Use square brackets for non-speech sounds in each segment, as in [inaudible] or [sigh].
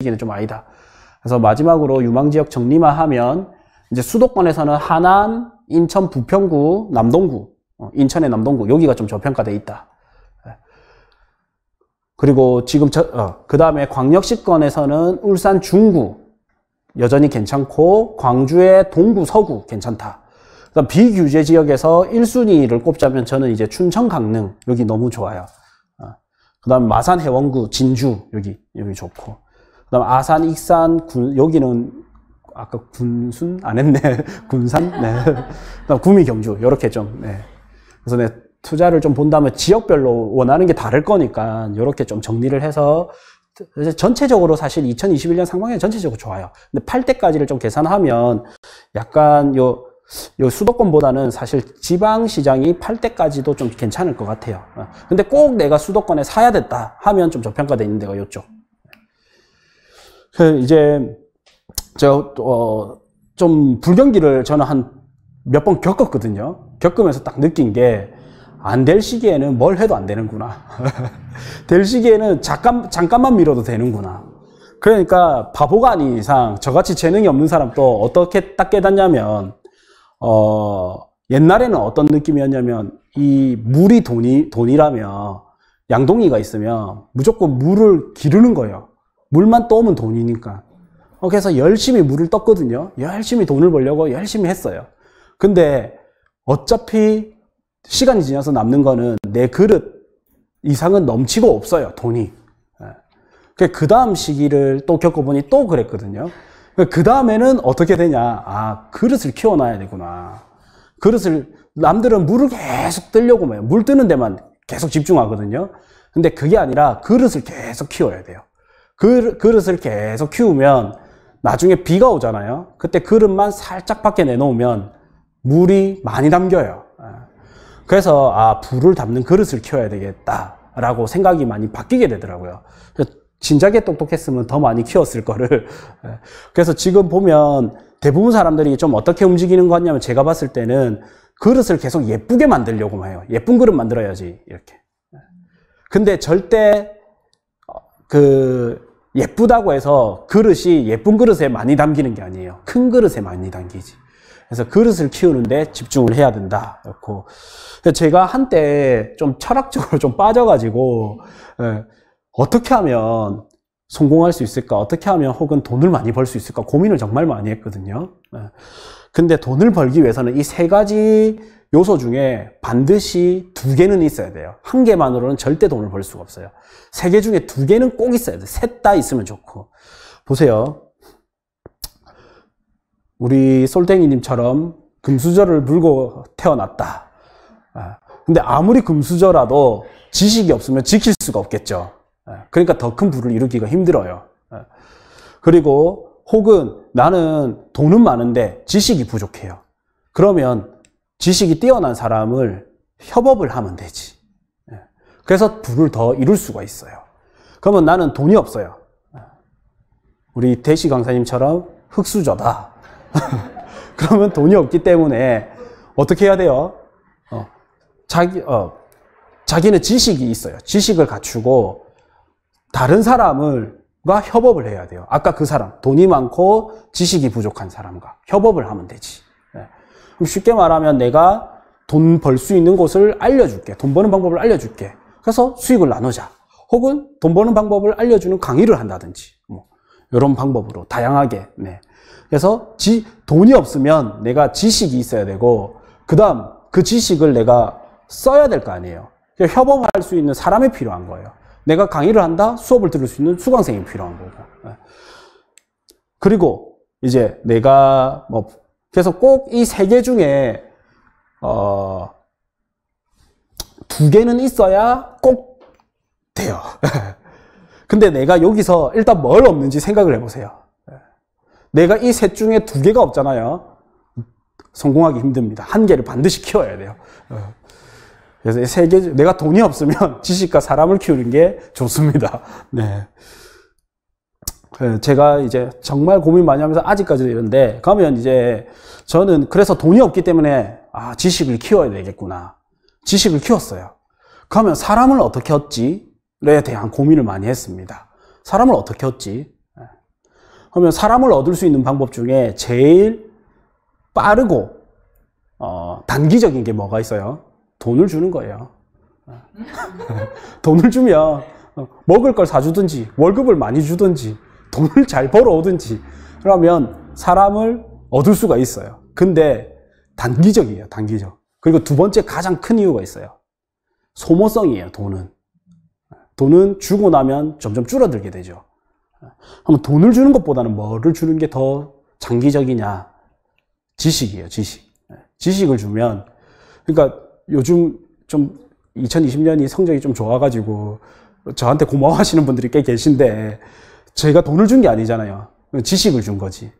이게는 좀 아니다. 그래서 마지막으로 유망지역 정리만 하면 이제 수도권에서는 하남, 인천, 부평구, 남동구, 어, 인천의 남동구 여기가 좀 저평가돼 있다. 그리고 지금 어, 그 다음에 광역시권에서는 울산 중구 여전히 괜찮고 광주의 동구 서구 괜찮다. 비규제 지역에서 1순위를 꼽자면 저는 이제 춘천 강릉 여기 너무 좋아요. 그다음 마산 해원구 진주 여기 여기 좋고 그다음 아산 익산 군 여기는 아까 군순 안 했네 [laughs] 군산 네 그다음 구미 경주 이렇게 좀 네. 그래서 네 투자를 좀 본다면 지역별로 원하는 게 다를 거니까 이렇게 좀 정리를 해서 전체적으로 사실 2021년 상반기는 전체적으로 좋아요. 근데 팔 때까지를 좀 계산하면 약간 요요 수도권보다는 사실 지방시장이 팔 때까지도 좀 괜찮을 것 같아요. 어. 근데 꼭 내가 수도권에 사야 됐다 하면 좀저평가되어 있는 데가 요쪽. 그 이제 제어좀 불경기를 저는 한 몇 번 겪었거든요. 겪으면서 딱 느낀 게 안 될 시기에는 뭘 해도 안 되는구나. [laughs] 될 시기에는 잠깐 잠깐만 미뤄도 되는구나. 그러니까 바보가 아닌 이상 저같이 재능이 없는 사람 도 어떻게 딱 깨닫냐면 어, 옛날에는 어떤 느낌이었냐면 이 물이 돈이 돈이라면 양동이가 있으면 무조건 물을 기르는 거예요. 물만 떠오면 돈이니까. 어, 그래서 열심히 물을 떴거든요. 열심히 돈을 벌려고 열심히 했어요. 근데 어차피 시간이 지나서 남는 거는 내 그릇 이상은 넘치고 없어요. 돈이. 예. 그 다음 시기를 또 겪어보니 또 그랬거든요. 그러니까 그 다음에는 어떻게 되냐. 아, 그릇을 키워놔야 되구나. 그릇을, 남들은 물을 계속 뜨려고 해요. 물 뜨는 데만 계속 집중하거든요. 근데 그게 아니라 그릇을 계속 키워야 돼요. 그, 그릇을 계속 키우면 나중에 비가 오잖아요. 그때 그릇만 살짝 밖에 내놓으면 물이 많이 담겨요. 아. 그래서, 아, 불을 담는 그릇을 키워야 되겠다라고 생각이 많이 바뀌게 되더라고요. 진작에 똑똑했으면 더 많이 키웠을 거를. [laughs] 예. 그래서 지금 보면 대부분 사람들이 좀 어떻게 움직이는 거 같냐면 제가 봤을 때는 그릇을 계속 예쁘게 만들려고 해요. 예쁜 그릇 만들어야지, 이렇게. 예. 근데 절대 어, 그 예쁘다고 해서 그릇이 예쁜 그릇에 많이 담기는 게 아니에요. 큰 그릇에 많이 담기지. 그래서 그릇을 키우는데 집중을 해야 된다. 그렇고 제가 한때 좀 철학적으로 좀 빠져가지고 예, 어떻게 하면 성공할 수 있을까? 어떻게 하면 혹은 돈을 많이 벌 수 있을까? 고민을 정말 많이 했거든요. 예. 근데 돈을 벌기 위해서는 이 세 가지 요소 중에 반드시 두 개는 있어야 돼요. 한 개만으로는 절대 돈을 벌 수가 없어요. 세 개 중에 두 개는 꼭 있어야 돼요. 셋 다 있으면 좋고. 보세요. 우리 솔댕이님처럼 금수저를 물고 태어났다. 예. 근데 아무리 금수저라도 지식이 없으면 지킬 수가 없겠죠. 예, 그러니까 더 큰 부를 이루기가 힘들어요. 예. 그리고 혹은 나는 돈은 많은데 지식이 부족해요. 그러면 지식이 뛰어난 사람을 협업을 하면 되지. 예. 그래서 부를 더 이룰 수가 있어요. 그러면 나는 돈이 없어요. 우리 대시 강사님처럼 흑수저다. [laughs] 그러면 돈이 없기 때문에 어떻게 해야 돼요? 어, 자기, 어, 자기는 지식이 있어요. 지식을 갖추고 다른 사람과 협업을 해야 돼요. 아까 그 사람, 돈이 많고 지식이 부족한 사람과 협업을 하면 되지. 네. 쉽게 말하면 내가 돈 벌 수 있는 곳을 알려줄게. 돈 버는 방법을 알려줄게. 그래서 수익을 나누자. 혹은 돈 버는 방법을 알려주는 강의를 한다든지, 뭐, 이런 방법으로 다양하게, 네. 그래서 지, 돈이 없으면 내가 지식이 있어야 되고, 그 다음 그 지식을 내가 써야 될 거 아니에요. 협업할 수 있는 사람이 필요한 거예요. 내가 강의를 한다? 수업을 들을 수 있는 수강생이 필요한 거고. 예. 그리고 이제 내가 뭐 그래서 꼭 이 세 개 중에 어두 개는 있어야 꼭 돼요. [laughs] 근데 내가 여기서 일단 뭘 없는지 생각을 해보세요. 예. 내가 이 셋 중에 두 개가 없잖아요. 성공하기 힘듭니다. 한 개를 반드시 키워야 돼요. 어. 그래서 세계 내가 돈이 없으면 [laughs] 지식과 사람을 키우는 게 좋습니다. 네. 그 제가 이제 정말 고민 많이 하면서 아직까지도 이런데 가면 이제 저는 그래서 돈이 없기 때문에 아 지식을 키워야 되겠구나 지식을 키웠어요. 가면 사람을 어떻게 얻지에 대한 고민을 많이 했습니다. 사람을 어떻게 얻지? 예. 그러면 사람을 얻을 수 있는 방법 중에 제일 빠르고 어, 단기적인 게 뭐가 있어요? 돈을 주는 거예요. 어. [laughs] 돈을 주면 어, 먹을 걸 사주든지 월급을 많이 주든지 돈을 잘 벌어오든지 그러면 사람을 얻을 수가 있어요. 근데 단기적이에요. 단기적. 그리고 두 번째 가장 큰 이유가 있어요. 소모성이에요. 돈은. 돈은 주고 나면 점점 줄어들게 되죠. 한번 돈을 주는 것보다는 뭐를 주는 게 더 장기적이냐? 지식이에요. 지식. 네. 지식을 주면 그러니까 요즘 좀 2020년이 성적이 좀 좋아가지고 저한테 고마워하시는 분들이 꽤 계신데 제가 돈을 준 게 아니잖아요. 지식을 준 거지.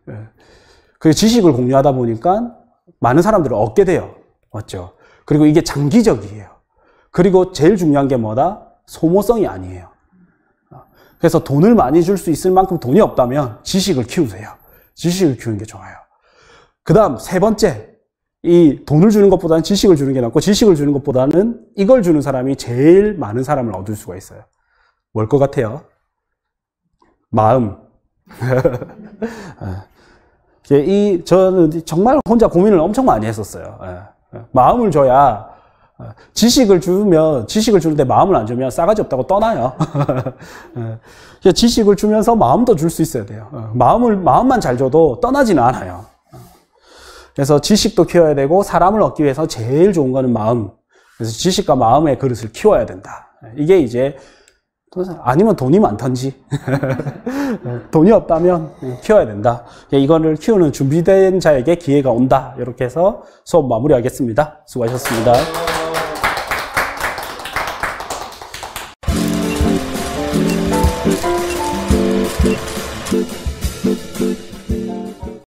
그 지식을 공유하다 보니까 많은 사람들을 얻게 돼요. 맞죠? 그리고 이게 장기적이에요. 그리고 제일 중요한 게 뭐다? 소모성이 아니에요. 그래서 돈을 많이 줄 수 있을 만큼 돈이 없다면 지식을 키우세요. 지식을 키우는 게 좋아요. 그 다음 세 번째, 이 돈을 주는 것보다는 지식을 주는 게 낫고 지식을 주는 것보다는 이걸 주는 사람이 제일 많은 사람을 얻을 수가 있어요. 뭘 것 같아요? 마음. [laughs] 예. 이 저는 정말 혼자 고민을 엄청 많이 했었어요. 예. 예. 마음을 줘야 지식을 주면 지식을 주는데 마음을 안 주면 싸가지 없다고 떠나요. [laughs] 지식을 주면서 마음도 줄 수 있어야 돼요. 마음을 마음만 잘 줘도 떠나지는 않아요. 그래서 지식도 키워야 되고 사람을 얻기 위해서 제일 좋은 거는 마음. 그래서 지식과 마음의 그릇을 키워야 된다. 이게 이제 아니면 돈이 많던지 [laughs] 돈이 없다면 키워야 된다. 이거를 키우는 준비된 자에게 기회가 온다. 이렇게 해서 수업 마무리하겠습니다. 수고하셨습니다.